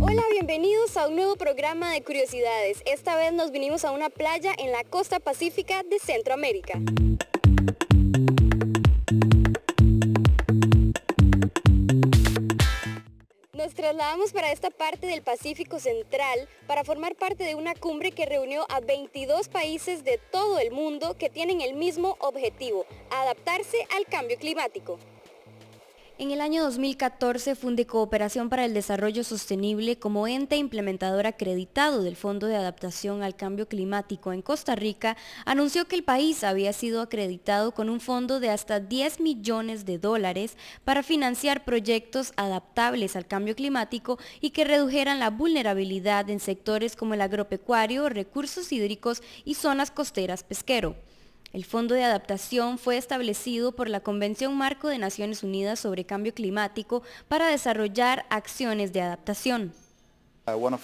Hola, bienvenidos a un nuevo programa de curiosidades. Esta vez nos vinimos a una playa en la costa pacífica de Centroamérica. Nos trasladamos para esta parte del Pacífico Central para formar parte de una cumbre que reunió a 22 países de todo el mundo que tienen el mismo objetivo, adaptarse al cambio climático. En el año 2014, Funde Cooperación para el Desarrollo Sostenible como ente implementador acreditado del Fondo de Adaptación al Cambio Climático en Costa Rica anunció que el país había sido acreditado con un fondo de hasta 10 millones de dólares para financiar proyectos adaptables al cambio climático y que redujeran la vulnerabilidad en sectores como el agropecuario, recursos hídricos y zonas costeras pesquero. El Fondo de Adaptación fue establecido por la Convención Marco de Naciones Unidas sobre Cambio Climático para desarrollar acciones de adaptación. Uh, uh,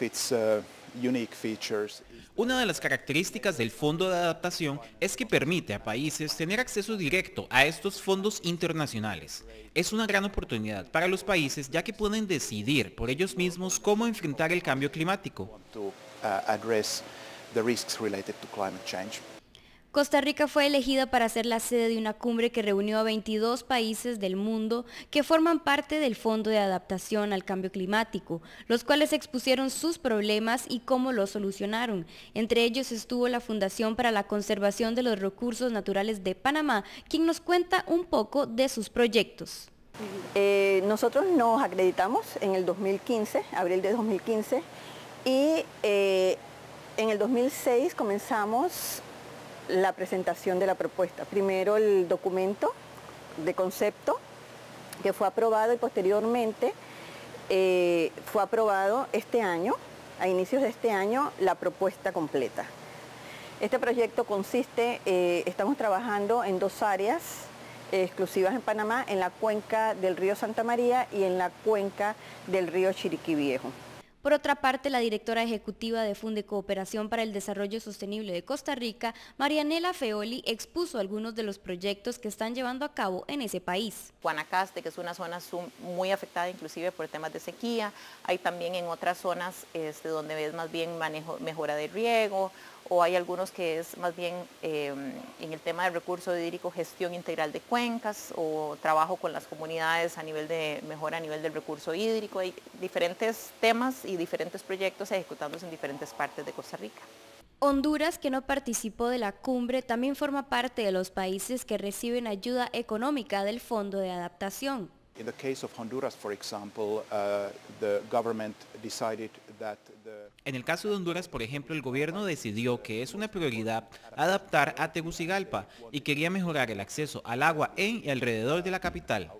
una de las características del Fondo de Adaptación es que permite a países tener acceso directo a estos fondos internacionales. Es una gran oportunidad para los países ya que pueden decidir por ellos mismos cómo enfrentar el cambio climático. Uh, Costa Rica fue elegida para ser la sede de una cumbre que reunió a 22 países del mundo que forman parte del Fondo de Adaptación al Cambio Climático, los cuales expusieron sus problemas y cómo los solucionaron. Entre ellos estuvo la Fundación para la Conservación de los Recursos Naturales de Panamá, quien nos cuenta un poco de sus proyectos. Eh, nosotros nos acreditamos en el 2015, abril de 2015, y eh, en el 2006 comenzamos la presentación de la propuesta. Primero el documento de concepto que fue aprobado y posteriormente eh, fue aprobado este año, a inicios de este año, la propuesta completa. Este proyecto consiste, eh, estamos trabajando en dos áreas eh, exclusivas en Panamá, en la cuenca del río Santa María y en la cuenca del río Chiriquí Viejo. Por otra parte, la directora ejecutiva de Funde Cooperación para el Desarrollo Sostenible de Costa Rica, Marianela Feoli, expuso algunos de los proyectos que están llevando a cabo en ese país. Guanacaste, que es una zona muy afectada inclusive por temas de sequía, hay también en otras zonas este, donde ves más bien mejora de riego o hay algunos que es más bien em, en el tema de recurso hídrico, gestión integral de cuencas o trabajo con las comunidades a nivel de mejora a nivel del recurso hídrico. Hay diferentes temas y diferentes proyectos ejecutándose en diferentes partes de Costa Rica. Honduras, que no participó de la cumbre, también forma parte de los países que reciben ayuda económica del Fondo de Adaptación. Honduras, uh, the government decided en el caso de Honduras, por ejemplo, el gobierno decidió que es una prioridad adaptar a Tegucigalpa y quería mejorar el acceso al agua en y alrededor de la capital.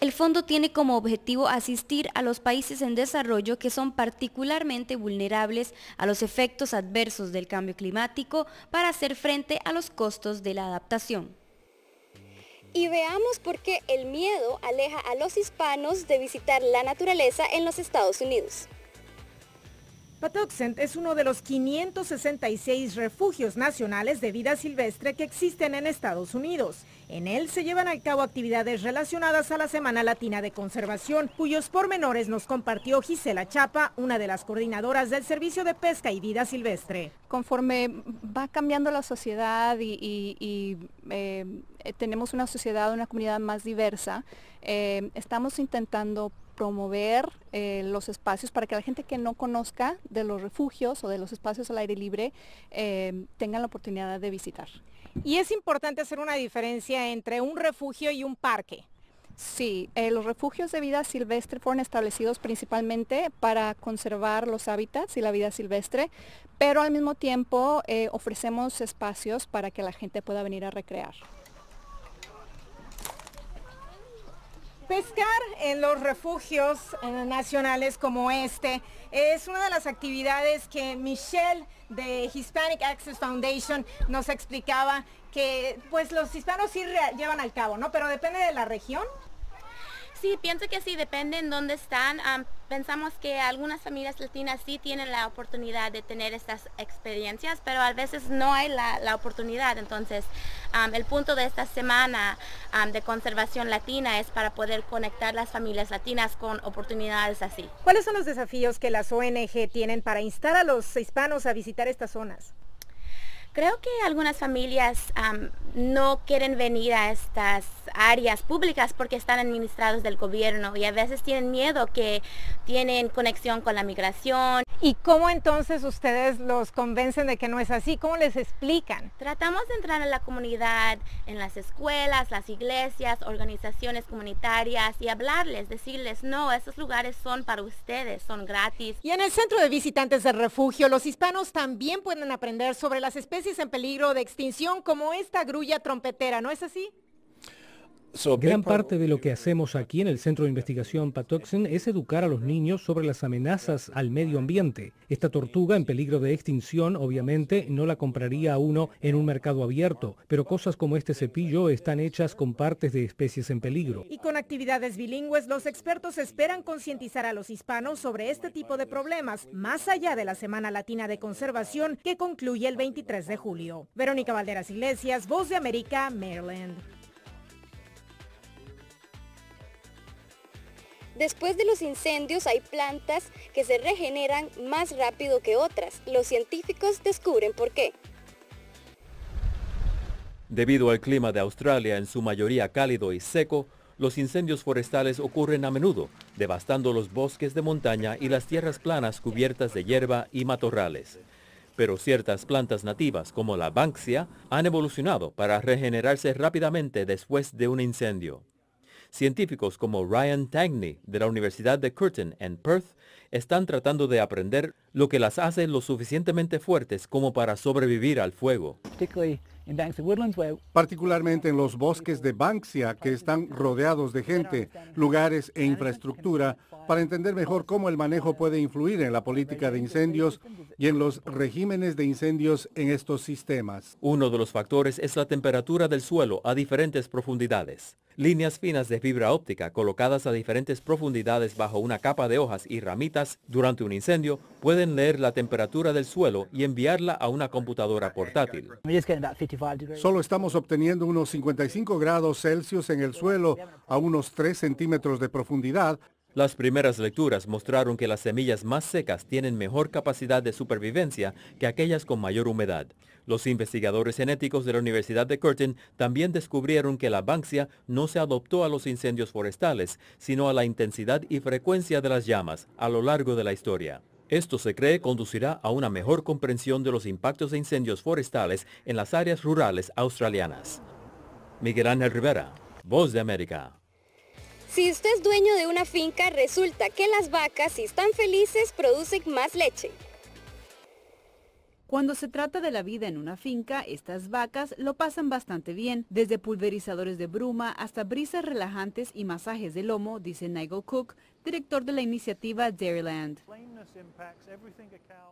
El fondo tiene como objetivo asistir a los países en desarrollo que son particularmente vulnerables a los efectos adversos del cambio climático para hacer frente a los costos de la adaptación y veamos por qué el miedo aleja a los hispanos de visitar la naturaleza en los Estados Unidos. Patuxent es uno de los 566 refugios nacionales de vida silvestre que existen en Estados Unidos. En él se llevan a cabo actividades relacionadas a la Semana Latina de Conservación, cuyos pormenores nos compartió Gisela Chapa, una de las coordinadoras del Servicio de Pesca y Vida Silvestre. Conforme va cambiando la sociedad y, eh, eh, tenemos una sociedad, una comunidad más diversa. Eh, estamos intentando promover eh, los espacios para que la gente que no conozca de los refugios o de los espacios al aire libre tengan la oportunidad de visitar. Y es importante hacer una diferencia entre un refugio y un parque. Sí, los refugios de vida silvestre fueron establecidos principalmente para conservar los hábitats y la vida silvestre, pero al mismo tiempo ofrecemos espacios para que la gente pueda venir a recrear. Pescar en los refugios eh, nacionales como este es una de las actividades que Michelle de Hispanic Access Foundation nos explicaba que pues los hispanos sí llevan al cabo, ¿no? Pero depende de la región Sí, pienso que sí, depende en dónde están. pensamos que algunas familias latinas sí tienen la oportunidad de tener estas experiencias, pero a veces no hay la, oportunidad. Entonces, el punto de esta semana de conservación latina es para poder conectar las familias latinas con oportunidades así. ¿Cuáles son los desafíos que las ONG tienen para instar a los hispanos a visitar estas zonas? Creo que algunas familias no quieren venir a estas áreas públicas porque están administrados del gobierno y a veces tienen miedo que tienen conexión con la migración ¿Y cómo entonces ustedes los convencen de que no es así? ¿Cómo les explican? Tratamos de entrar en la comunidad, en las escuelas, las iglesias, organizaciones comunitarias y hablarles, decirles, no, esos lugares son para ustedes, son gratis. Y en el Centro de Visitantes del Refugio, los hispanos también pueden aprender sobre las especies en peligro de extinción como esta grulla trompetera, ¿no es así? Gran parte de lo que hacemos aquí en el Centro de Investigación patoxen es educar a los niños sobre las amenazas al medio ambiente. Esta tortuga en peligro de extinción, obviamente, no la compraría uno en un mercado abierto, pero cosas como este cepillo están hechas con partes de especies en peligro. Y con actividades bilingües, los expertos esperan concientizar a los hispanos sobre este tipo de problemas, más allá de la Semana Latina de Conservación que concluye el 23 de julio. Verónica Valderas Iglesias, Voz de América, Maryland. Después de los incendios hay plantas que se regeneran más rápido que otras. Los científicos descubren por qué. Debido al clima de Australia en su mayoría cálido y seco, los incendios forestales ocurren a menudo, devastando los bosques de montaña y las tierras planas cubiertas de hierba y matorrales. Pero ciertas plantas nativas, como la Banksia, han evolucionado para regenerarse rápidamente después de un incendio. Científicos como Ryan Tagney de la Universidad de Curtin en Perth están tratando de aprender lo que las hace lo suficientemente fuertes como para sobrevivir al fuego. Particularmente en los bosques de Banksia, que están rodeados de gente, lugares e infraestructura para entender mejor cómo el manejo puede influir en la política de incendios y en los regímenes de incendios en estos sistemas. Uno de los factores es la temperatura del suelo a diferentes profundidades. Líneas finas de fibra óptica colocadas a diferentes profundidades bajo una capa de hojas y ramitas durante un incendio pueden leer la temperatura del suelo y enviarla a una computadora portátil. Solo estamos obteniendo unos 55 grados Celsius en el suelo a unos 3 centímetros de profundidad, las primeras lecturas mostraron que las semillas más secas tienen mejor capacidad de supervivencia que aquellas con mayor humedad. Los investigadores genéticos de la Universidad de Curtin también descubrieron que la banksia no se adoptó a los incendios forestales, sino a la intensidad y frecuencia de las llamas a lo largo de la historia. Esto se cree conducirá a una mejor comprensión de los impactos de incendios forestales en las áreas rurales australianas. Miguel Ángel Rivera, Voz de América. Si usted es dueño de una finca, resulta que las vacas, si están felices, producen más leche. Cuando se trata de la vida en una finca, estas vacas lo pasan bastante bien, desde pulverizadores de bruma hasta brisas relajantes y masajes de lomo, dice Nigel Cook, director de la iniciativa Dairyland.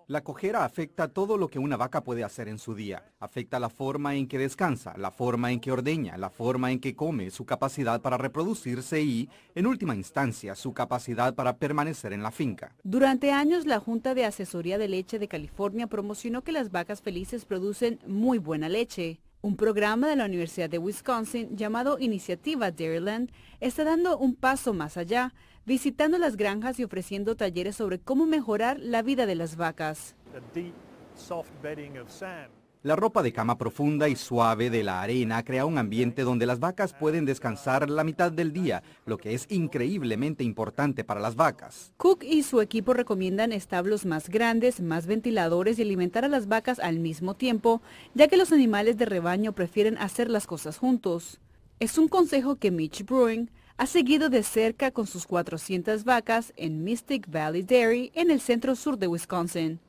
La cojera afecta todo lo que una vaca puede hacer en su día. Afecta la forma en que descansa, la forma en que ordeña, la forma en que come, su capacidad para reproducirse y, en última instancia, su capacidad para permanecer en la finca. Durante años, la Junta de Asesoría de Leche de California promocionó que las vacas felices producen muy buena leche. Un programa de la Universidad de Wisconsin llamado Iniciativa Dairyland está dando un paso más allá, visitando las granjas y ofreciendo talleres sobre cómo mejorar la vida de las vacas. La ropa de cama profunda y suave de la arena crea un ambiente donde las vacas pueden descansar la mitad del día, lo que es increíblemente importante para las vacas. Cook y su equipo recomiendan establos más grandes, más ventiladores y alimentar a las vacas al mismo tiempo, ya que los animales de rebaño prefieren hacer las cosas juntos. Es un consejo que Mitch Bruin ha seguido de cerca con sus 400 vacas en Mystic Valley Dairy, en el centro sur de Wisconsin.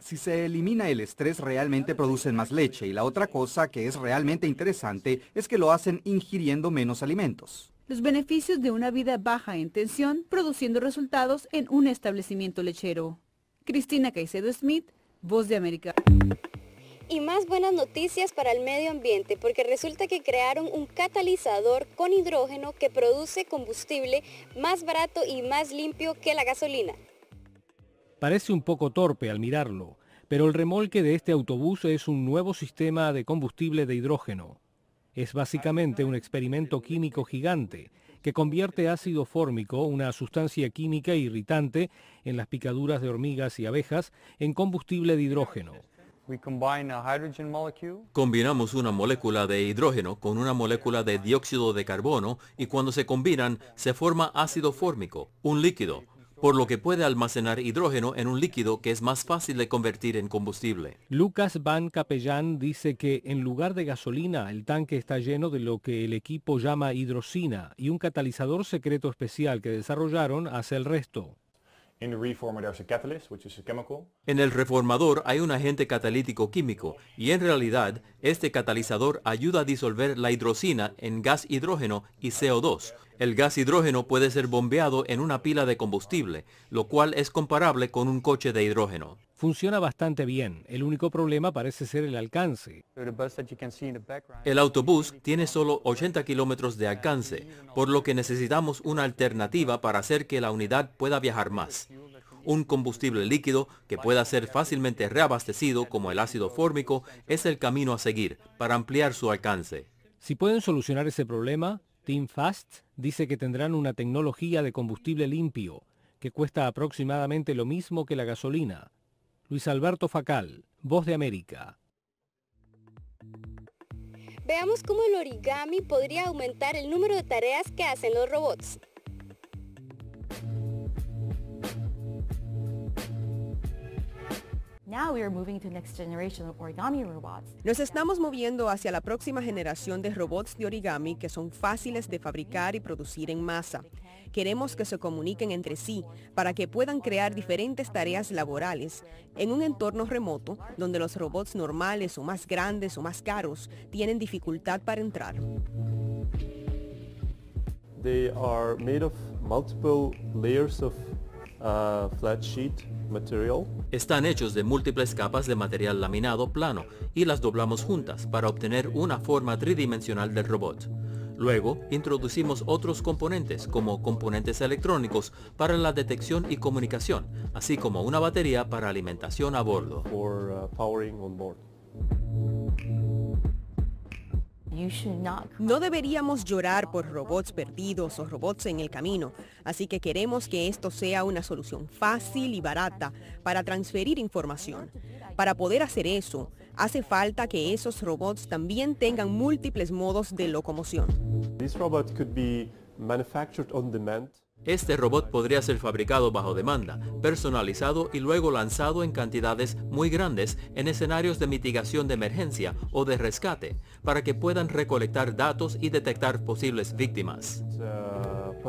Si se elimina el estrés, realmente producen más leche y la otra cosa que es realmente interesante es que lo hacen ingiriendo menos alimentos. Los beneficios de una vida baja en tensión produciendo resultados en un establecimiento lechero. Cristina Caicedo Smith, Voz de América. Y más buenas noticias para el medio ambiente, porque resulta que crearon un catalizador con hidrógeno que produce combustible más barato y más limpio que la gasolina. Parece un poco torpe al mirarlo, pero el remolque de este autobús es un nuevo sistema de combustible de hidrógeno. Es básicamente un experimento químico gigante que convierte ácido fórmico, una sustancia química irritante en las picaduras de hormigas y abejas, en combustible de hidrógeno. Combinamos una molécula de hidrógeno con una molécula de dióxido de carbono y cuando se combinan se forma ácido fórmico, un líquido, por lo que puede almacenar hidrógeno en un líquido que es más fácil de convertir en combustible. Lucas Van Capellán dice que en lugar de gasolina el tanque está lleno de lo que el equipo llama hidrocina y un catalizador secreto especial que desarrollaron hace el resto. En el reformador hay un agente catalítico químico y en realidad este catalizador ayuda a disolver la hidrocina en gas hidrógeno y CO2 el gas hidrógeno puede ser bombeado en una pila de combustible, lo cual es comparable con un coche de hidrógeno. Funciona bastante bien, el único problema parece ser el alcance. El autobús tiene solo 80 kilómetros de alcance, por lo que necesitamos una alternativa para hacer que la unidad pueda viajar más. Un combustible líquido que pueda ser fácilmente reabastecido como el ácido fórmico es el camino a seguir para ampliar su alcance. Si pueden solucionar ese problema, Team Fast dice que tendrán una tecnología de combustible limpio que cuesta aproximadamente lo mismo que la gasolina. Luis Alberto Facal, Voz de América. Veamos cómo el origami podría aumentar el número de tareas que hacen los robots. Nos estamos moviendo hacia la próxima generación de robots de origami que son fáciles de fabricar y producir en masa. Queremos que se comuniquen entre sí para que puedan crear diferentes tareas laborales en un entorno remoto donde los robots normales o más grandes o más caros tienen dificultad para entrar. They sheet material. Están hechos de múltiples capas de material laminado plano y las doblamos juntas para obtener una forma tridimensional del robot. Luego, introducimos otros componentes como componentes electrónicos para la detección y comunicación, así como una batería para alimentación a bordo. Uh, no deberíamos llorar por robots perdidos o robots en el camino, así que queremos que esto sea una solución fácil y barata para transferir información. Para poder hacer eso, hace falta que esos robots también tengan múltiples modos de locomoción. Este robot podría ser fabricado bajo demanda, personalizado y luego lanzado en cantidades muy grandes en escenarios de mitigación de emergencia o de rescate, para que puedan recolectar datos y detectar posibles víctimas. Uh,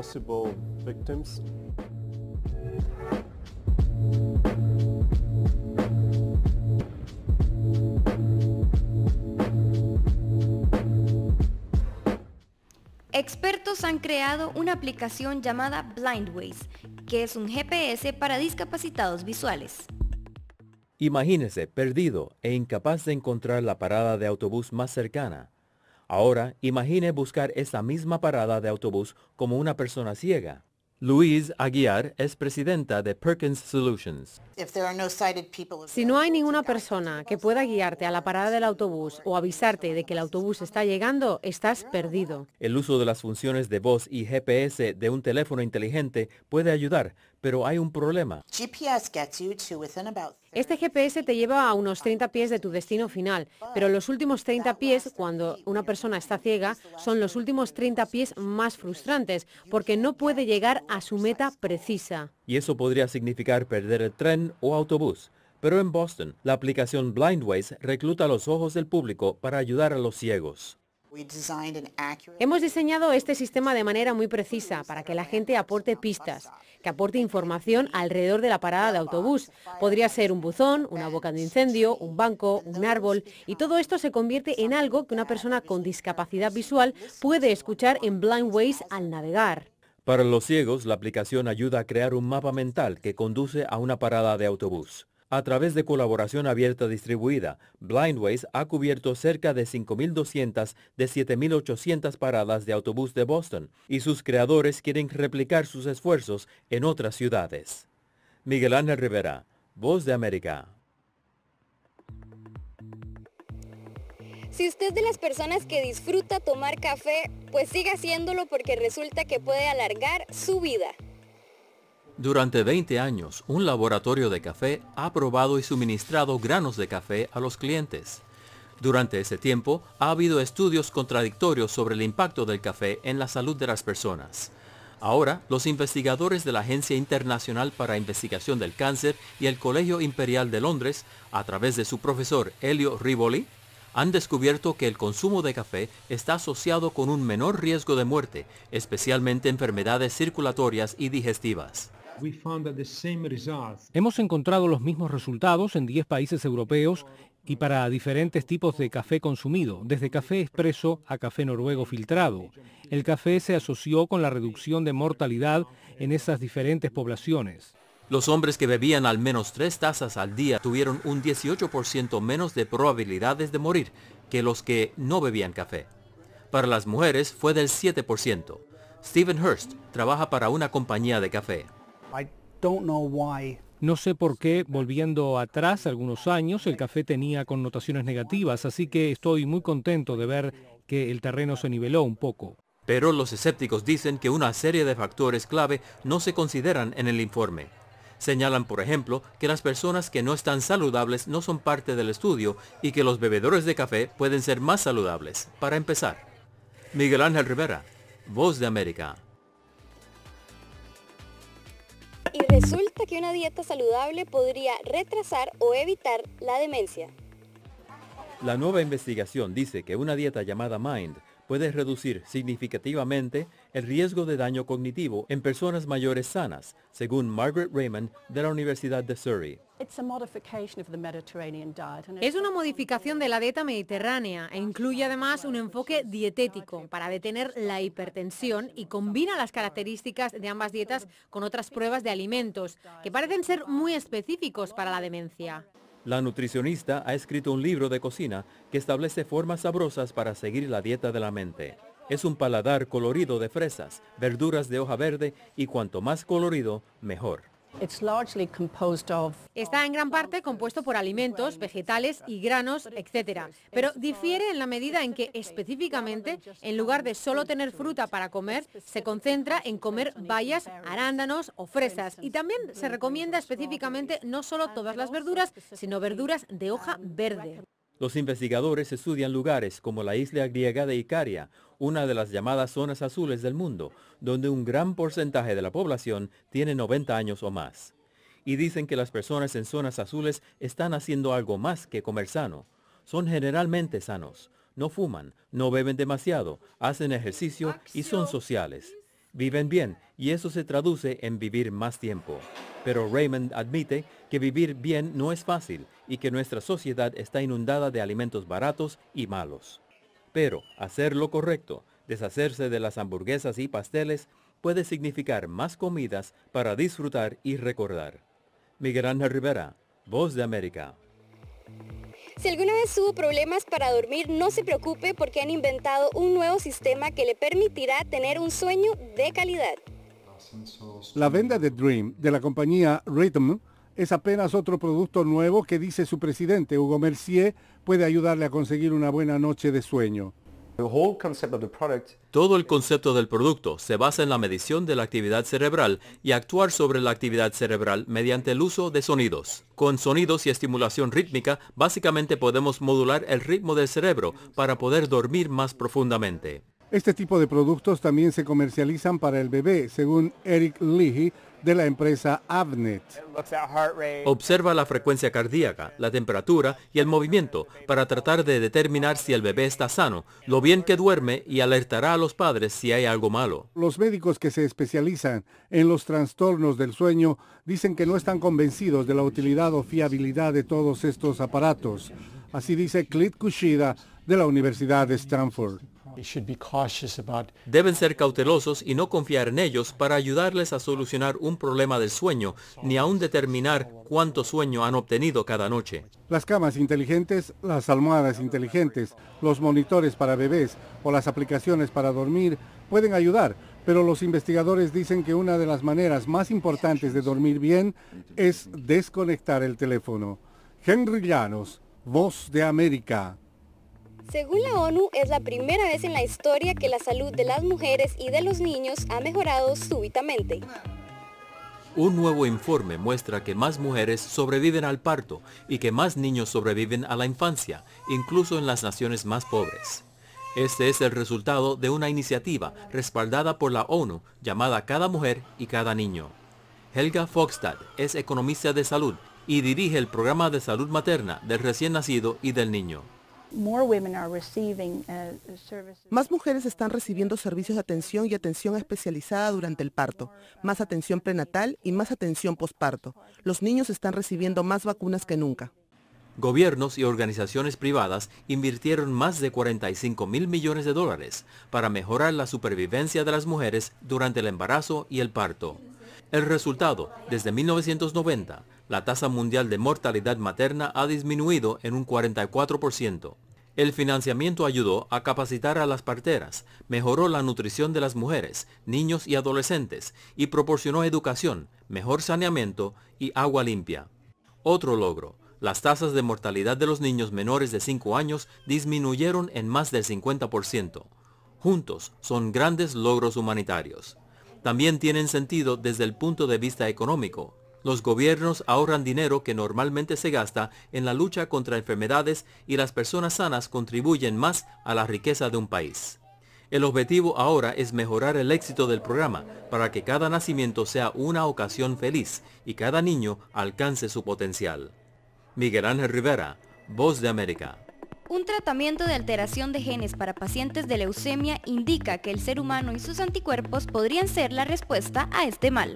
Expertos han creado una aplicación llamada Blindways, que es un GPS para discapacitados visuales. Imagínese perdido e incapaz de encontrar la parada de autobús más cercana. Ahora, imagine buscar esa misma parada de autobús como una persona ciega. Luis Aguiar es presidenta de Perkins Solutions. Si no hay ninguna persona que pueda guiarte a la parada del autobús o avisarte de que el autobús está llegando, estás perdido. El uso de las funciones de voz y GPS de un teléfono inteligente puede ayudar, pero hay un problema. Este GPS te lleva a unos 30 pies de tu destino final, pero los últimos 30 pies, cuando una persona está ciega, son los últimos 30 pies más frustrantes, porque no puede llegar a su meta precisa. Y eso podría significar perder el tren o autobús. Pero en Boston, la aplicación Blindways recluta los ojos del público para ayudar a los ciegos. Hemos diseñado este sistema de manera muy precisa para que la gente aporte pistas, que aporte información alrededor de la parada de autobús. Podría ser un buzón, una boca de incendio, un banco, un árbol, y todo esto se convierte en algo que una persona con discapacidad visual puede escuchar en Blind Ways al navegar. Para los ciegos, la aplicación ayuda a crear un mapa mental que conduce a una parada de autobús. A través de colaboración abierta distribuida, Blindways ha cubierto cerca de 5.200 de 7.800 paradas de autobús de Boston y sus creadores quieren replicar sus esfuerzos en otras ciudades. Miguel Ángel Rivera, Voz de América. Si usted es de las personas que disfruta tomar café, pues siga haciéndolo porque resulta que puede alargar su vida. Durante 20 años, un laboratorio de café ha probado y suministrado granos de café a los clientes. Durante ese tiempo, ha habido estudios contradictorios sobre el impacto del café en la salud de las personas. Ahora, los investigadores de la Agencia Internacional para Investigación del Cáncer y el Colegio Imperial de Londres, a través de su profesor Elio Rivoli, han descubierto que el consumo de café está asociado con un menor riesgo de muerte, especialmente enfermedades circulatorias y digestivas. Hemos encontrado los mismos resultados en 10 países europeos y para diferentes tipos de café consumido, desde café expreso a café noruego filtrado. El café se asoció con la reducción de mortalidad en esas diferentes poblaciones. Los hombres que bebían al menos tres tazas al día tuvieron un 18% menos de probabilidades de morir que los que no bebían café. Para las mujeres fue del 7%. Stephen Hurst trabaja para una compañía de café. No sé por qué, volviendo atrás algunos años, el café tenía connotaciones negativas, así que estoy muy contento de ver que el terreno se niveló un poco. Pero los escépticos dicen que una serie de factores clave no se consideran en el informe. Señalan, por ejemplo, que las personas que no están saludables no son parte del estudio y que los bebedores de café pueden ser más saludables, para empezar. Miguel Ángel Rivera, Voz de América. Y resulta que una dieta saludable podría retrasar o evitar la demencia. La nueva investigación dice que una dieta llamada Mind puede reducir significativamente el riesgo de daño cognitivo en personas mayores sanas, según Margaret Raymond de la Universidad de Surrey. Es una modificación de la dieta mediterránea e incluye además un enfoque dietético para detener la hipertensión y combina las características de ambas dietas con otras pruebas de alimentos que parecen ser muy específicos para la demencia. La nutricionista ha escrito un libro de cocina que establece formas sabrosas para seguir la dieta de la mente. Es un paladar colorido de fresas, verduras de hoja verde y cuanto más colorido, mejor. Está en gran parte compuesto por alimentos, vegetales y granos, etc. Pero difiere en la medida en que específicamente, en lugar de solo tener fruta para comer, se concentra en comer bayas, arándanos o fresas. Y también se recomienda específicamente no solo todas las verduras, sino verduras de hoja verde. Los investigadores estudian lugares como la isla griega de Icaria, una de las llamadas zonas azules del mundo, donde un gran porcentaje de la población tiene 90 años o más. Y dicen que las personas en zonas azules están haciendo algo más que comer sano. Son generalmente sanos, no fuman, no beben demasiado, hacen ejercicio y son sociales viven bien y eso se traduce en vivir más tiempo. Pero Raymond admite que vivir bien no es fácil y que nuestra sociedad está inundada de alimentos baratos y malos. Pero hacer lo correcto, deshacerse de las hamburguesas y pasteles, puede significar más comidas para disfrutar y recordar. Miguel Ángel Rivera, Voz de América. Si alguna vez hubo problemas para dormir, no se preocupe porque han inventado un nuevo sistema que le permitirá tener un sueño de calidad. La venda de Dream de la compañía Rhythm es apenas otro producto nuevo que dice su presidente Hugo Mercier puede ayudarle a conseguir una buena noche de sueño. Todo el concepto del producto se basa en la medición de la actividad cerebral y actuar sobre la actividad cerebral mediante el uso de sonidos. Con sonidos y estimulación rítmica, básicamente podemos modular el ritmo del cerebro para poder dormir más profundamente. Este tipo de productos también se comercializan para el bebé, según Eric Leahy, de la empresa Avnet. Observa la frecuencia cardíaca, la temperatura y el movimiento para tratar de determinar si el bebé está sano, lo bien que duerme y alertará a los padres si hay algo malo. Los médicos que se especializan en los trastornos del sueño dicen que no están convencidos de la utilidad o fiabilidad de todos estos aparatos. Así dice Clit Kushida de la Universidad de Stanford. Deben ser cautelosos y no confiar en ellos para ayudarles a solucionar un problema del sueño, ni aún determinar cuánto sueño han obtenido cada noche. Las camas inteligentes, las almohadas inteligentes, los monitores para bebés o las aplicaciones para dormir pueden ayudar, pero los investigadores dicen que una de las maneras más importantes de dormir bien es desconectar el teléfono. Henry Llanos, Voz de América. Según la ONU, es la primera vez en la historia que la salud de las mujeres y de los niños ha mejorado súbitamente. Un nuevo informe muestra que más mujeres sobreviven al parto y que más niños sobreviven a la infancia, incluso en las naciones más pobres. Este es el resultado de una iniciativa respaldada por la ONU llamada Cada Mujer y Cada Niño. Helga Fogstad es economista de salud y dirige el programa de salud materna del recién nacido y del niño. Uh, más mujeres están recibiendo servicios de atención y atención especializada durante el parto, más atención prenatal y más atención posparto. Los niños están recibiendo más vacunas que nunca. Gobiernos y organizaciones privadas invirtieron más de 45 mil millones de dólares para mejorar la supervivencia de las mujeres durante el embarazo y el parto. El resultado, desde 1990, la tasa mundial de mortalidad materna ha disminuido en un 44%. El financiamiento ayudó a capacitar a las parteras, mejoró la nutrición de las mujeres, niños y adolescentes y proporcionó educación, mejor saneamiento y agua limpia. Otro logro, las tasas de mortalidad de los niños menores de 5 años disminuyeron en más del 50%. Juntos son grandes logros humanitarios también tienen sentido desde el punto de vista económico. Los gobiernos ahorran dinero que normalmente se gasta en la lucha contra enfermedades y las personas sanas contribuyen más a la riqueza de un país. El objetivo ahora es mejorar el éxito del programa para que cada nacimiento sea una ocasión feliz y cada niño alcance su potencial. Miguel Ángel Rivera, Voz de América. Un tratamiento de alteración de genes para pacientes de leucemia indica que el ser humano y sus anticuerpos podrían ser la respuesta a este mal.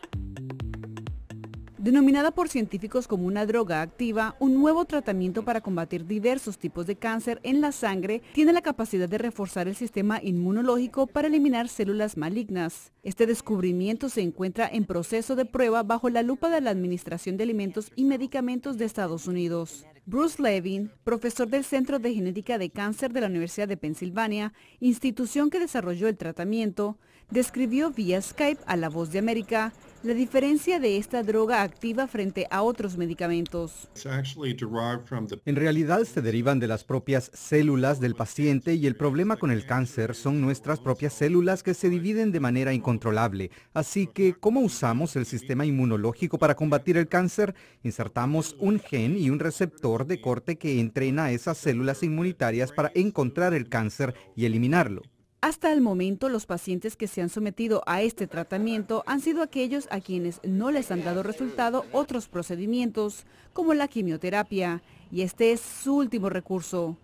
Denominada por científicos como una droga activa, un nuevo tratamiento para combatir diversos tipos de cáncer en la sangre tiene la capacidad de reforzar el sistema inmunológico para eliminar células malignas. Este descubrimiento se encuentra en proceso de prueba bajo la lupa de la Administración de Alimentos y Medicamentos de Estados Unidos. Bruce Levin, profesor del Centro de Genética de Cáncer de la Universidad de Pensilvania, institución que desarrolló el tratamiento, describió vía Skype a La Voz de América la diferencia de esta droga activa frente a otros medicamentos. En realidad se derivan de las propias células del paciente y el problema con el cáncer son nuestras propias células que se dividen de manera incontrolable. Así que, ¿cómo usamos el sistema inmunológico para combatir el cáncer? Insertamos un gen y un receptor de corte que entrena a esas células inmunitarias para encontrar el cáncer y eliminarlo. Hasta el momento, los pacientes que se han sometido a este tratamiento han sido aquellos a quienes no les han dado resultado otros procedimientos, como la quimioterapia, y este es su último recurso.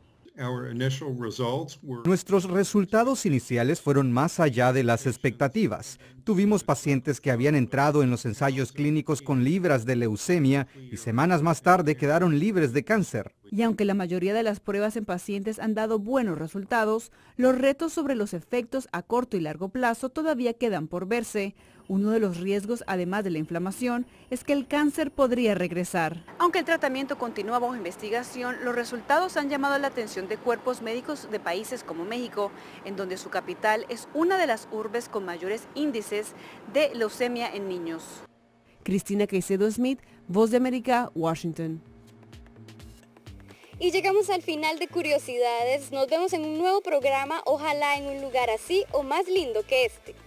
Nuestros resultados iniciales fueron más allá de las expectativas. Tuvimos pacientes que habían entrado en los ensayos clínicos con libras de leucemia y semanas más tarde quedaron libres de cáncer. Y aunque la mayoría de las pruebas en pacientes han dado buenos resultados, los retos sobre los efectos a corto y largo plazo todavía quedan por verse. Uno de los riesgos, además de la inflamación, es que el cáncer podría regresar. Aunque el tratamiento continúa bajo investigación, los resultados han llamado la atención de cuerpos médicos de países como México, en donde su capital es una de las urbes con mayores índices de leucemia en niños. Cristina Caicedo Smith, Voz de América, Washington. Y llegamos al final de Curiosidades. Nos vemos en un nuevo programa, ojalá en un lugar así o más lindo que este.